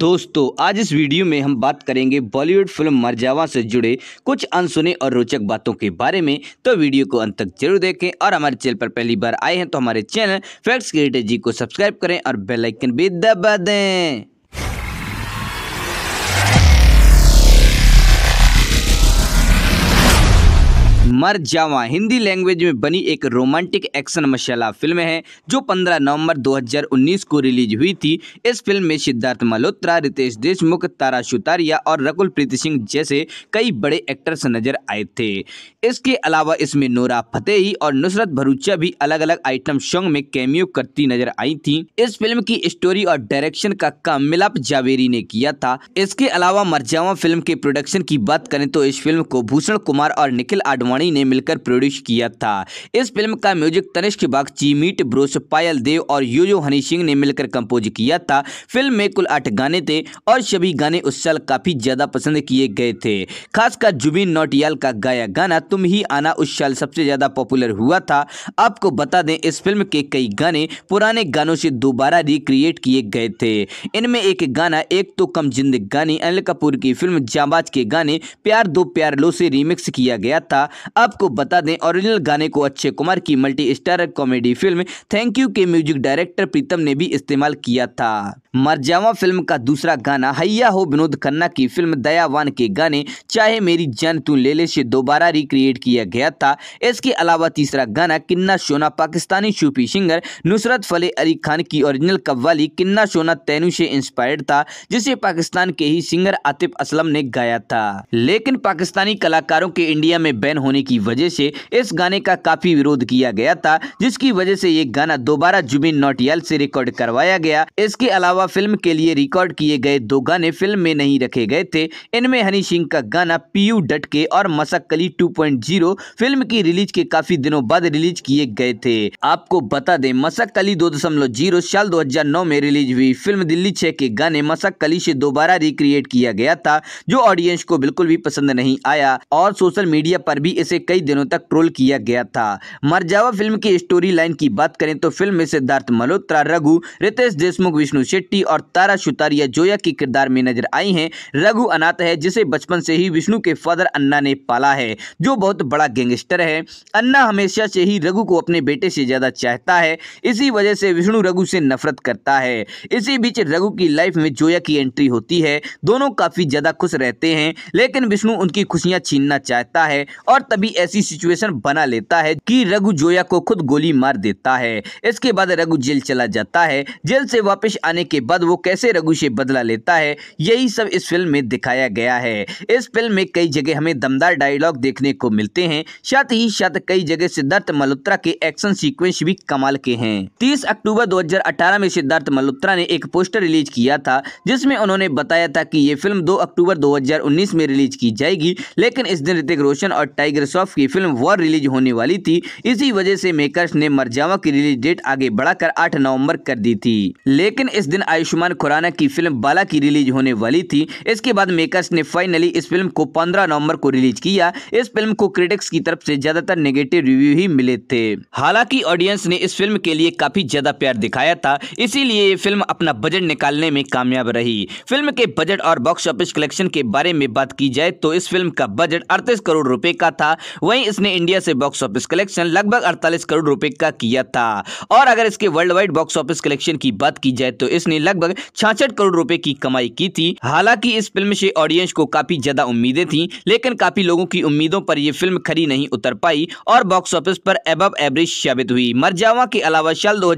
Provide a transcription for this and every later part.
दोस्तों आज इस वीडियो में हम बात करेंगे बॉलीवुड फिल्म मरजावा से जुड़े कुछ अनसुने और रोचक बातों के बारे में तो वीडियो को अंत तक जरूर देखें और हमारे चैनल पर पहली बार आए हैं तो हमारे चैनल फैक्ट्स क्रिएटर जी को सब्सक्राइब करें और बेलाइकन भी दबा दें मर जावा हिंदी लैंग्वेज में बनी एक रोमांटिक एक्शन मशाला फिल्म है जो 15 नवंबर 2019 को रिलीज हुई थी इस फिल्म में सिद्धार्थ मल्होत्रा रितेश देशमुख तारा सुतारिया और रकुल प्रीति सिंह जैसे कई बड़े एक्टर्स नजर आए थे इसके अलावा इसमें नोरा फतेही और नुसरत भरूचा भी अलग अलग आइटम सॉन्ग में कैमियो करती नजर आई थी इस फिल्म की स्टोरी और डायरेक्शन का काम मिलाप जावेरी ने किया था इसके अलावा मरजावा फिल्म के प्रोडक्शन की बात करें तो इस फिल्म को भूषण कुमार और निखिल आडवाणी वाणी ने मिलकर प्रोड्यूस किया था इस फिल्म का म्यूजिक तनिष्क बागची मीट ब्रोस पायल देव और यूयो हनी सिंह ने मिलकर कंपोज किया था फिल्म में कुल आठ गाने थे और सभी गाने उस साल काफ़ी ज़्यादा पसंद किए गए थे खासकर जुबिन नोटियाल का गाया गाना तुम ही आना उस साल सबसे ज़्यादा पॉपुलर हुआ था आपको बता दें इस फिल्म के कई गाने पुराने गानों से दोबारा रिक्रिएट किए गए थे इनमें एक गाना एक तो कम जिंद गानी अनिल कपूर की फिल्म जाबाज के गाने प्यार दो प्यार लो से रिमिक्स किया गया था आपको बता दें ओरिजिनल गाने को अक्षय कुमार की multi star comedy film thank you के म्यूजिक डायरेक्टर प्रीतम ने भी इस्तेमाल किया था मरजावा फिल्म का दूसरा गाना हैया हो विनोद खन्ना की फिल्म दयावान के गाने चाहे मेरी जान तू ले ले से दोबारा रिक्रिएट किया गया था इसके अलावा तीसरा गाना किन्ना सोना पाकिस्तानी सूफी सिंगर नुसरत फले अली खान की ओरिजिनल कव्वाली किन्ना सोना तेनू से इंस्पायर्ड था जिसे पाकिस्तान के ही सिंगर आतिफ असलम ने गाया था लेकिन पाकिस्तानी कलाकारों के इंडिया में बैन होने की वजह से इस गाने का काफी विरोध किया गया था जिसकी वजह से ये गाना दोबारा जुबिन नोटियाल से रिकॉर्ड करवाया गया इसके अलावा अलावा फिल्म के लिए रिकॉर्ड किए गए दो गाने फिल्म में नहीं रखे गए थे इनमें हनी सिंह का गाना पीयू डटके और मसक्कली 2.0 फिल्म की रिलीज के काफी दिनों बाद रिलीज किए गए थे आपको बता दें मसक कली दो साल दो में रिलीज हुई फिल्म दिल्ली छह के गाने कली से दोबारा रिक्रिएट किया गया था जो ऑडियंस को बिल्कुल भी पसंद नहीं आया और सोशल मीडिया पर भी इसे कई दिनों तक ट्रोल किया गया था मरजावा फिल्म की स्टोरी लाइन की बात करें तो फिल्म में सिद्धार्थ मल्होत्रा रघु रितेश देशमुख विष्णु शेट्टी शेट्टी और तारा सुतारिया जोया के किरदार में नजर आई हैं रघु अनाथ है जिसे बचपन से ही विष्णु के फादर अन्ना ने पाला है जो बहुत बड़ा गैंगस्टर है अन्ना हमेशा से ही रघु को अपने बेटे से ज़्यादा चाहता है इसी वजह से विष्णु रघु से नफरत करता है इसी बीच रघु की लाइफ में जोया की एंट्री होती है दोनों काफ़ी ज़्यादा खुश रहते हैं लेकिन विष्णु उनकी खुशियाँ छीनना चाहता है और तभी ऐसी सिचुएशन बना लेता है कि रघु जोया को खुद गोली मार देता है इसके बाद रघु जेल चला जाता है जेल से वापस आने के के बाद वो कैसे रघु से बदला लेता है यही सब इस फिल्म में दिखाया गया है इस फिल्म में कई जगह हमें दमदार डायलॉग देखने को मिलते हैं साथ ही साथ कई जगह सिद्धार्थ मल्होत्रा के एक्शन सीक्वेंस भी कमाल के हैं तीस अक्टूबर 2018 में सिद्धार्थ मल्होत्रा ने एक पोस्टर रिलीज किया था जिसमें उन्होंने बताया था कि ये फिल्म 2 अक्टूबर 2019 में रिलीज की जाएगी लेकिन इस दिन ऋतिक रोशन और टाइगर सॉफ्ट की फिल्म वॉर रिलीज होने वाली थी इसी वजह से मेकर्स ने मरजावा की रिलीज डेट आगे बढ़ाकर आठ नवम्बर कर दी थी लेकिन इस दिन आयुष्मान खुराना की फिल्म बाला की रिलीज होने वाली थी इसके बाद मेकर्स ने फाइनली इस फिल्म को 15 नवंबर को रिलीज किया इस फिल्म को क्रिटिक्स की तरफ से ज्यादातर नेगेटिव रिव्यू ही मिले थे हालांकि ऑडियंस ने इस फिल्म के लिए काफी ज्यादा प्यार दिखाया था इसीलिए ये फिल्म अपना बजट निकालने में कामयाब रही फिल्म के बजट और बॉक्स ऑफिस कलेक्शन के बारे में बात की जाए तो इस फिल्म का बजट अड़तीस करोड़ रूपए का था वही इसने इंडिया से बॉक्स ऑफिस कलेक्शन लगभग अड़तालीस करोड़ रूपए का किया था और अगर इसके world wide box office collection की बात की जाए तो इसने ने लगभग छाछठ करोड़ रुपए की कमाई की थी हालांकि इस फिल्म से ऑडियंस को काफी ज्यादा उम्मीदें थी लेकिन काफी लोगों की उम्मीदों पर यह फिल्म खरी नहीं उतर पाई और बॉक्स ऑफिस पर एब एवरेज साबित हुई मरजावा के अलावा साल दो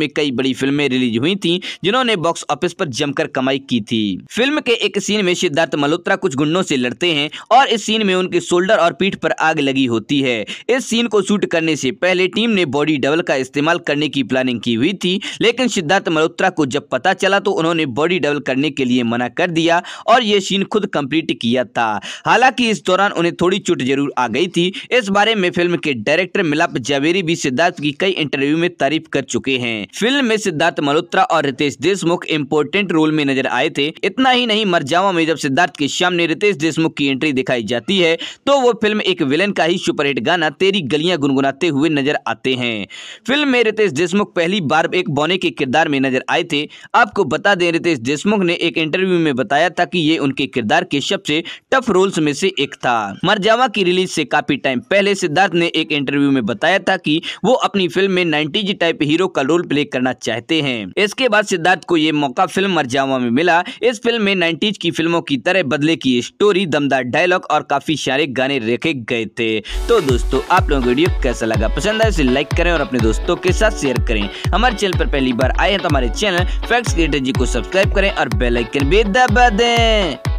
में कई बड़ी फिल्में रिलीज हुई थी जिन्होंने बॉक्स ऑफिस पर जमकर कमाई की थी फिल्म के एक सीन में सिद्धार्थ मल्होत्रा कुछ गुंडों से लड़ते हैं और इस सीन में उनके शोल्डर और पीठ पर आग लगी होती है इस सीन को शूट करने से पहले टीम ने बॉडी डबल का इस्तेमाल करने की प्लानिंग की हुई थी लेकिन सिद्धार्थ मल्होत्रा को जब पता चला तो उन्होंने बॉडी डबल करने के लिए मना कर दिया और ये सीन खुद कंप्लीट किया था हालांकि इस दौरान उन्हें थोड़ी चोट जरूर आ गई थी इस बारे में फिल्म के डायरेक्टर मिलाप जावेरी भी सिद्धार्थ की कई इंटरव्यू में तारीफ कर चुके हैं फिल्म में सिद्धार्थ मल्होत्रा और रितेश देशमुख इम्पोर्टेंट रोल में नजर आए थे इतना ही नहीं मरजावा में जब सिद्धार्थ के सामने रितेश देशमुख की एंट्री दिखाई जाती है तो वो फिल्म एक विलन का ही सुपरहिट गाना तेरी गलियां गुनगुनाते हुए नजर आते हैं फिल्म में रितेश देशमुख पहली बार एक बौने के किरदार में नजर आए थे आपको बता दें रितेश देशमुख ने एक इंटरव्यू में बताया था कि ये उनके किरदार के सबसे टफ रोल्स में से एक था मरजावा की रिलीज से काफी टाइम पहले सिद्धार्थ ने एक इंटरव्यू में बताया था कि वो अपनी फिल्म में नाइन्टीज टाइप हीरो का रोल प्ले करना चाहते हैं इसके बाद सिद्धार्थ को ये मौका फिल्म मरजावा में मिला इस फिल्म में नाइन्टीज की फिल्मों की तरह बदले की स्टोरी दमदार डायलॉग और काफी सारे गाने रखे गए थे तो दोस्तों आप लोगों को वीडियो कैसा लगा पसंद आए तो इसे लाइक करें और अपने दोस्तों के साथ शेयर करें हमारे चैनल पर पहली बार आए हैं तो हमारे चैनल फैक्ट्स क्रिएटर जी को सब्सक्राइब करें और बेलाइकन भी दबा दें